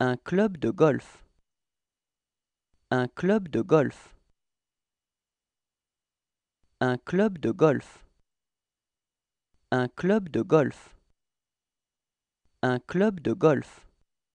Un club de golf. Un club de golf. Un club de golf. Un club de golf. Un club de golf.